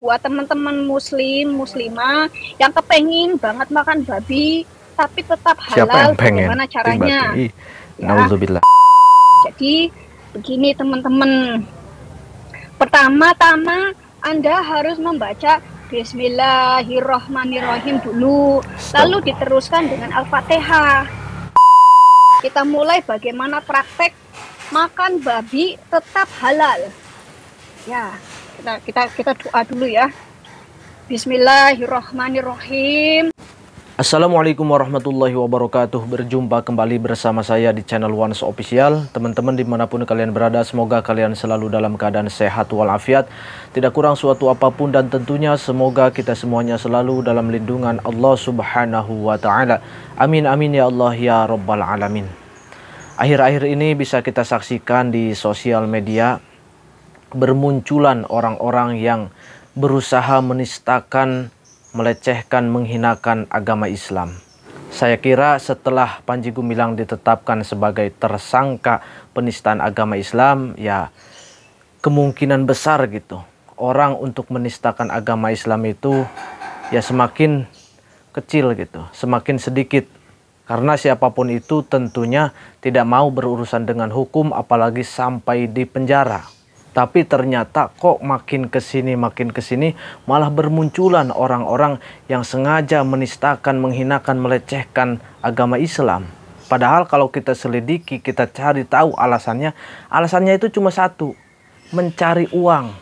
buat teman-teman muslim muslimah yang kepengin banget makan babi tapi tetap halal Siapa yang gimana caranya Nah, ya. jadi begini teman-teman pertama-tama anda harus membaca Bismillahirrohmanirrohim dulu lalu diteruskan dengan Al-Fatihah kita mulai bagaimana praktek makan babi tetap halal ya kita nah, kita kita doa dulu ya. Bismillahirrahmanirrahim. Assalamualaikum warahmatullahi wabarakatuh Berjumpa kembali bersama saya di channel Once Official Teman-teman dimanapun kalian berada Semoga kalian selalu dalam keadaan sehat walafiat Tidak kurang suatu apapun Dan tentunya semoga kita semuanya selalu dalam lindungan Allah subhanahu wa ta'ala Amin amin ya Allah ya Rabbal Alamin Akhir-akhir ini bisa kita saksikan di sosial media bermunculan orang-orang yang berusaha menistakan, melecehkan, menghinakan agama Islam. Saya kira setelah Panji Gumilang ditetapkan sebagai tersangka penistaan agama Islam, ya kemungkinan besar gitu orang untuk menistakan agama Islam itu ya semakin kecil gitu, semakin sedikit karena siapapun itu tentunya tidak mau berurusan dengan hukum apalagi sampai di penjara tapi ternyata kok makin kesini makin kesini malah bermunculan orang-orang yang sengaja menistakan, menghinakan, melecehkan agama Islam. Padahal kalau kita selidiki, kita cari tahu alasannya, alasannya itu cuma satu, mencari uang.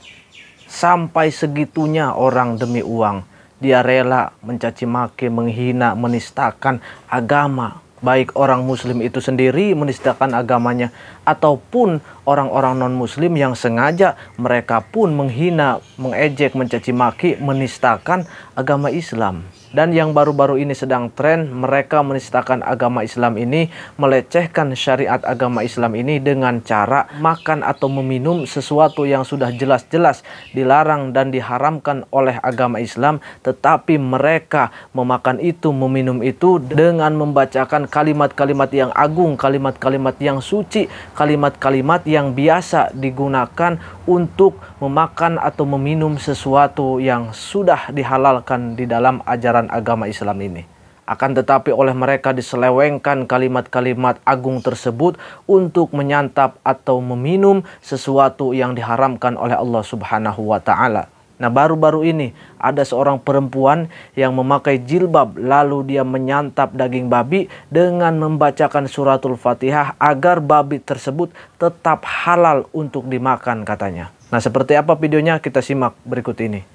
Sampai segitunya orang demi uang, dia rela mencaci maki, menghina, menistakan agama. Baik orang muslim itu sendiri menistakan agamanya ataupun orang-orang non-muslim yang sengaja mereka pun menghina, mengejek, mencaci maki, menistakan agama Islam. Dan yang baru-baru ini sedang tren mereka menistakan agama Islam ini, melecehkan syariat agama Islam ini dengan cara makan atau meminum sesuatu yang sudah jelas-jelas dilarang dan diharamkan oleh agama Islam, tetapi mereka memakan itu, meminum itu dengan membacakan kalimat-kalimat yang agung, kalimat-kalimat yang suci, kalimat-kalimat yang biasa digunakan untuk memakan atau meminum sesuatu yang sudah dihalalkan di dalam ajaran agama Islam ini. Akan tetapi oleh mereka diselewengkan kalimat-kalimat agung tersebut untuk menyantap atau meminum sesuatu yang diharamkan oleh Allah Subhanahu wa taala. Nah, baru-baru ini ada seorang perempuan yang memakai jilbab, lalu dia menyantap daging babi dengan membacakan suratul Fatihah agar babi tersebut tetap halal untuk dimakan, katanya. Nah, seperti apa videonya? Kita simak berikut ini.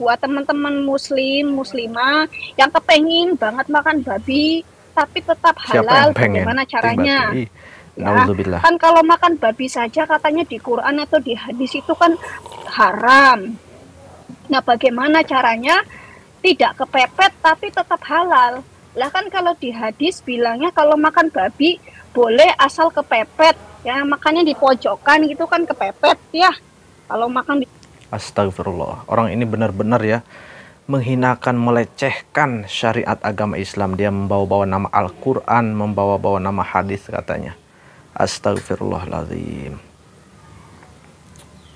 Buat teman-teman muslim, muslimah yang kepengin banget makan babi, tapi tetap halal, Siapa bagaimana caranya? Ya, kan kalau makan babi saja katanya di Quran atau di hadis itu kan haram Nah, bagaimana caranya tidak kepepet tapi tetap halal? Lah kan kalau di hadis bilangnya kalau makan babi boleh asal kepepet ya makannya di pojokan gitu kan kepepet ya kalau makan di Astagfirullah orang ini benar-benar ya menghinakan melecehkan syariat agama Islam dia membawa-bawa nama Al-Qur'an membawa-bawa nama hadis katanya Astagfirullahaladzim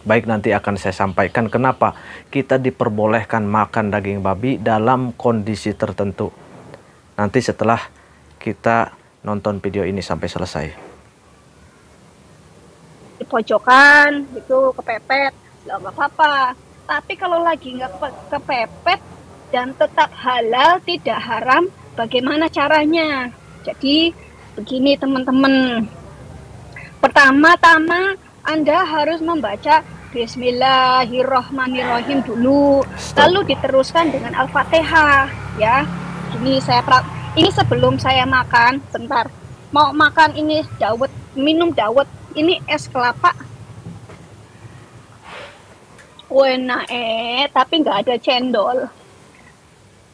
Baik nanti akan saya sampaikan kenapa kita diperbolehkan makan daging babi dalam kondisi tertentu. Nanti setelah kita nonton video ini sampai selesai. Di pojokan itu kepepet, nggak apa-apa. Tapi kalau lagi nggak kepepet dan tetap halal, tidak haram, bagaimana caranya? Jadi begini teman-teman. Pertama-tama anda harus membaca Bismillahirrohmanirrohim dulu, Stop. lalu diteruskan dengan Al-Fatihah, ya. Ini saya ini sebelum saya makan, bentar. Mau makan ini dawet, minum dawet. Ini es kelapa. Wena eh, tapi nggak ada cendol.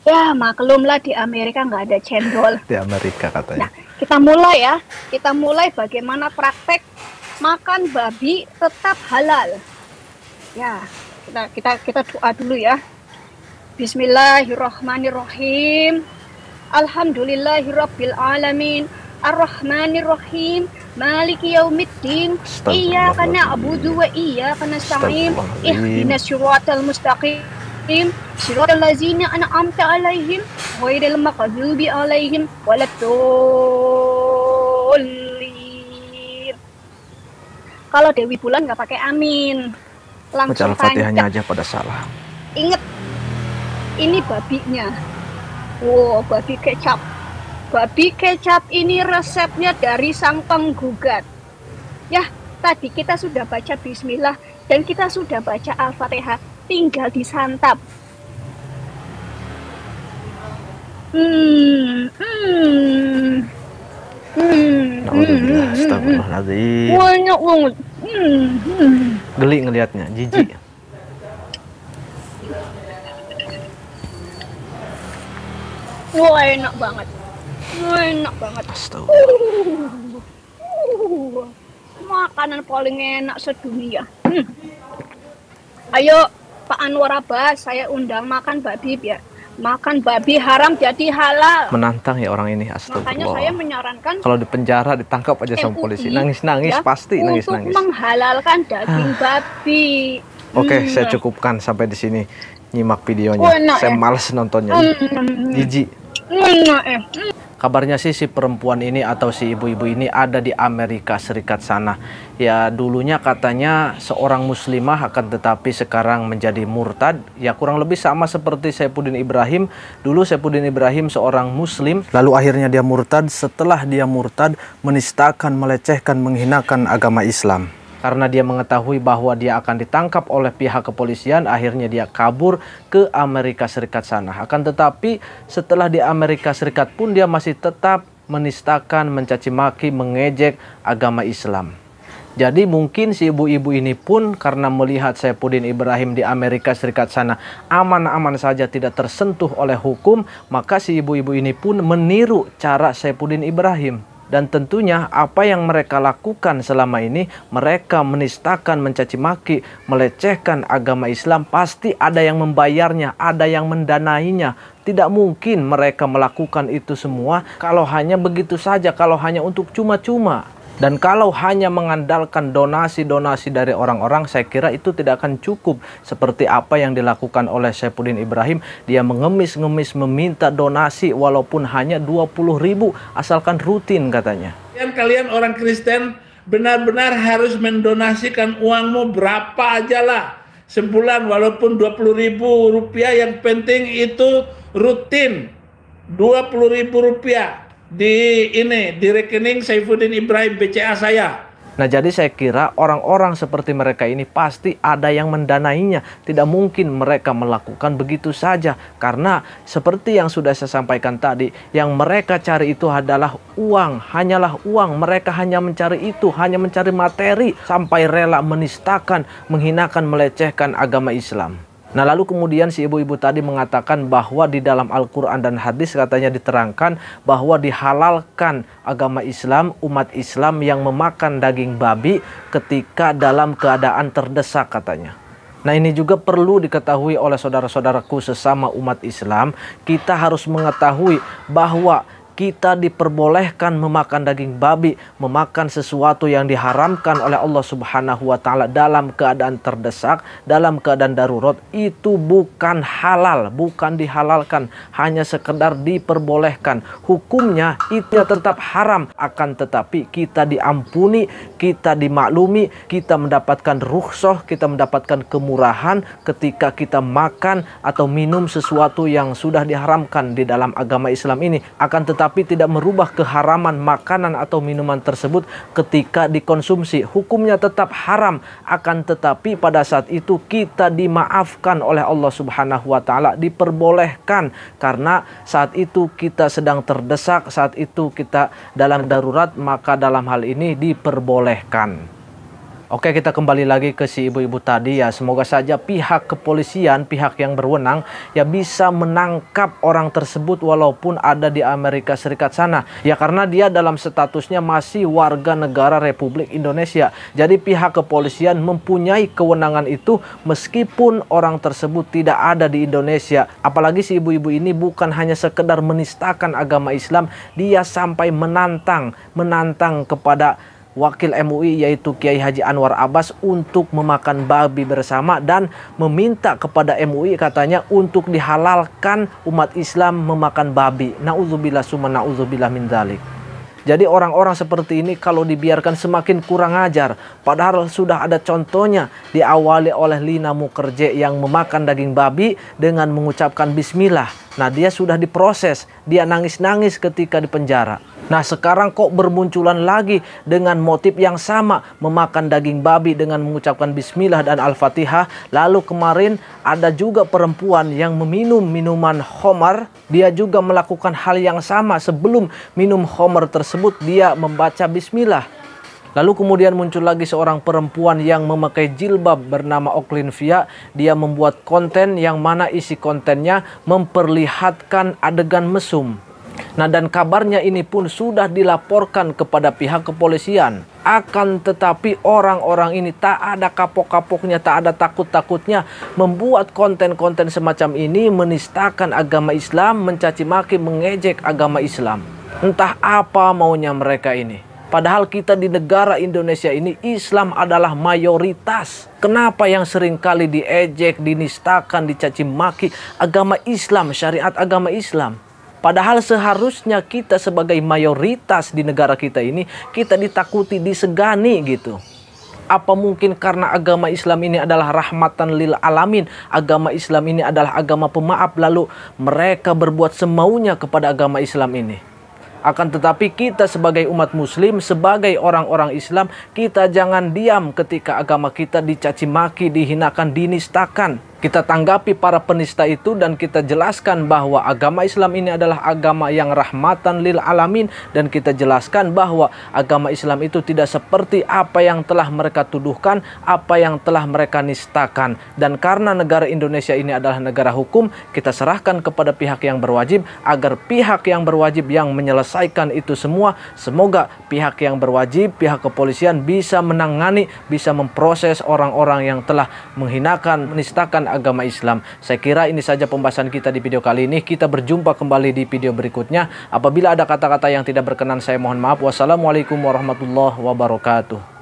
Ya maklumlah di Amerika nggak ada cendol. Di Amerika katanya. Nah, kita mulai ya. Kita mulai bagaimana praktek makan babi tetap halal. Ya, kita kita kita doa dulu ya. Bismillahirrahmanirrahim. Alhamdulillahirabbil alamin. Ar-Rahmanirrahim. Maliki yaumiddin. Iyyaka na'budu wa iyyaka nasta'in. Ihdinas siratal mustaqim. Siratal an'amta 'alaihim ghairil maghdubi 'alaihim kalau Dewi Bulan nggak pakai amin langsung baca Al-Fatihahnya aja pada salah inget ini babinya wow babi kecap babi kecap ini resepnya dari sang penggugat ya tadi kita sudah baca bismillah dan kita sudah baca Al-Fatihah tinggal disantap hmm hmm hmm Hmm, hmm, hmm, astagfirullahaladzim. Banyak banget. Geli ngelihatnya, jijik. Wah enak banget. Wah enak banget. Astagfirullah. Makanan paling enak sedunia. Hmm. Ayo Pak Anwar Abbas, saya undang makan babi biar ya makan babi haram jadi halal. Menantang ya orang ini astagfirullah. Makanya saya menyarankan kalau di penjara ditangkap aja sama eh, polisi. Nangis-nangis ya, pasti nangis-nangis. Untuk nangis. menghalalkan daging ah. babi. Oke, okay, hmm. saya cukupkan sampai di sini nyimak videonya. Oh, saya eh. males nontonnya. Jijik. Hmm. Hmm. Hmm. Kabarnya sih si perempuan ini atau si ibu-ibu ini ada di Amerika Serikat sana. Ya dulunya katanya seorang muslimah akan tetapi sekarang menjadi murtad. Ya kurang lebih sama seperti Saifuddin Ibrahim. Dulu Saifuddin Ibrahim seorang muslim lalu akhirnya dia murtad. Setelah dia murtad menistakan, melecehkan, menghinakan agama Islam. Karena dia mengetahui bahwa dia akan ditangkap oleh pihak kepolisian, akhirnya dia kabur ke Amerika Serikat sana. Akan tetapi setelah di Amerika Serikat pun dia masih tetap menistakan, mencaci maki, mengejek agama Islam. Jadi mungkin si ibu-ibu ini pun karena melihat Saifuddin Ibrahim di Amerika Serikat sana aman-aman saja tidak tersentuh oleh hukum, maka si ibu-ibu ini pun meniru cara Saifuddin Ibrahim dan tentunya apa yang mereka lakukan selama ini mereka menistakan mencaci maki melecehkan agama Islam pasti ada yang membayarnya ada yang mendanainya tidak mungkin mereka melakukan itu semua kalau hanya begitu saja kalau hanya untuk cuma-cuma dan kalau hanya mengandalkan donasi-donasi dari orang-orang, saya kira itu tidak akan cukup. Seperti apa yang dilakukan oleh Saifuddin Ibrahim, dia mengemis-ngemis meminta donasi walaupun hanya 20 ribu, asalkan rutin katanya. Kalian, kalian orang Kristen benar-benar harus mendonasikan uangmu berapa aja lah. Sebulan walaupun 20 ribu rupiah yang penting itu rutin. 20 ribu rupiah di ini di rekening Saifuddin Ibrahim BCA saya. Nah, jadi saya kira orang-orang seperti mereka ini pasti ada yang mendanainya. Tidak mungkin mereka melakukan begitu saja karena seperti yang sudah saya sampaikan tadi, yang mereka cari itu adalah uang, hanyalah uang. Mereka hanya mencari itu, hanya mencari materi sampai rela menistakan, menghinakan, melecehkan agama Islam. Nah lalu kemudian si ibu-ibu tadi mengatakan bahwa di dalam Al-Quran dan hadis katanya diterangkan bahwa dihalalkan agama Islam, umat Islam yang memakan daging babi ketika dalam keadaan terdesak katanya. Nah ini juga perlu diketahui oleh saudara-saudaraku sesama umat Islam, kita harus mengetahui bahwa kita diperbolehkan memakan daging babi, memakan sesuatu yang diharamkan oleh Allah Subhanahu wa taala dalam keadaan terdesak, dalam keadaan darurat itu bukan halal, bukan dihalalkan, hanya sekedar diperbolehkan. Hukumnya itu tetap haram akan tetapi kita diampuni, kita dimaklumi, kita mendapatkan rukhsah, kita mendapatkan kemurahan ketika kita makan atau minum sesuatu yang sudah diharamkan di dalam agama Islam ini. Akan tetap tetapi tidak merubah keharaman makanan atau minuman tersebut ketika dikonsumsi. Hukumnya tetap haram akan tetapi pada saat itu kita dimaafkan oleh Allah Subhanahu wa taala, diperbolehkan karena saat itu kita sedang terdesak, saat itu kita dalam darurat maka dalam hal ini diperbolehkan. Oke, kita kembali lagi ke si ibu-ibu tadi ya. Semoga saja pihak kepolisian, pihak yang berwenang ya bisa menangkap orang tersebut walaupun ada di Amerika Serikat sana. Ya karena dia dalam statusnya masih warga negara Republik Indonesia. Jadi pihak kepolisian mempunyai kewenangan itu meskipun orang tersebut tidak ada di Indonesia. Apalagi si ibu-ibu ini bukan hanya sekedar menistakan agama Islam, dia sampai menantang, menantang kepada Wakil MUI yaitu Kiai Haji Anwar Abbas untuk memakan babi bersama dan meminta kepada MUI katanya untuk dihalalkan umat Islam memakan babi. Nauzubillah summa nauzubillah min dzalik. Jadi orang-orang seperti ini kalau dibiarkan semakin kurang ajar. Padahal sudah ada contohnya diawali oleh Lina Mukerje yang memakan daging babi dengan mengucapkan bismillah Nah, dia sudah diproses, dia nangis-nangis ketika di penjara. Nah, sekarang kok bermunculan lagi dengan motif yang sama, memakan daging babi dengan mengucapkan bismillah dan al-fatihah. Lalu kemarin ada juga perempuan yang meminum minuman homar, dia juga melakukan hal yang sama sebelum minum homar tersebut dia membaca bismillah. Lalu kemudian muncul lagi seorang perempuan yang memakai jilbab bernama Oklin Via. Dia membuat konten yang mana isi kontennya memperlihatkan adegan mesum. Nah dan kabarnya ini pun sudah dilaporkan kepada pihak kepolisian. Akan tetapi orang-orang ini tak ada kapok-kapoknya, tak ada takut-takutnya membuat konten-konten semacam ini menistakan agama Islam, mencaci maki, mengejek agama Islam. Entah apa maunya mereka ini. Padahal kita di negara Indonesia ini Islam adalah mayoritas. Kenapa yang sering kali diejek, dinistakan, dicaci maki agama Islam, syariat agama Islam? Padahal seharusnya kita sebagai mayoritas di negara kita ini kita ditakuti, disegani gitu. Apa mungkin karena agama Islam ini adalah rahmatan lil alamin, agama Islam ini adalah agama pemaaf lalu mereka berbuat semaunya kepada agama Islam ini? Akan tetapi kita sebagai umat muslim, sebagai orang-orang Islam, kita jangan diam ketika agama kita dicaci maki, dihinakan, dinistakan. Kita tanggapi para penista itu dan kita jelaskan bahwa agama Islam ini adalah agama yang rahmatan lil alamin dan kita jelaskan bahwa agama Islam itu tidak seperti apa yang telah mereka tuduhkan, apa yang telah mereka nistakan. Dan karena negara Indonesia ini adalah negara hukum, kita serahkan kepada pihak yang berwajib agar pihak yang berwajib yang menyelesaikan itu semua semoga pihak yang berwajib, pihak kepolisian bisa menangani, bisa memproses orang-orang yang telah menghinakan, menistakan agama Islam. Saya kira ini saja pembahasan kita di video kali ini. Kita berjumpa kembali di video berikutnya. Apabila ada kata-kata yang tidak berkenan, saya mohon maaf. Wassalamualaikum warahmatullahi wabarakatuh.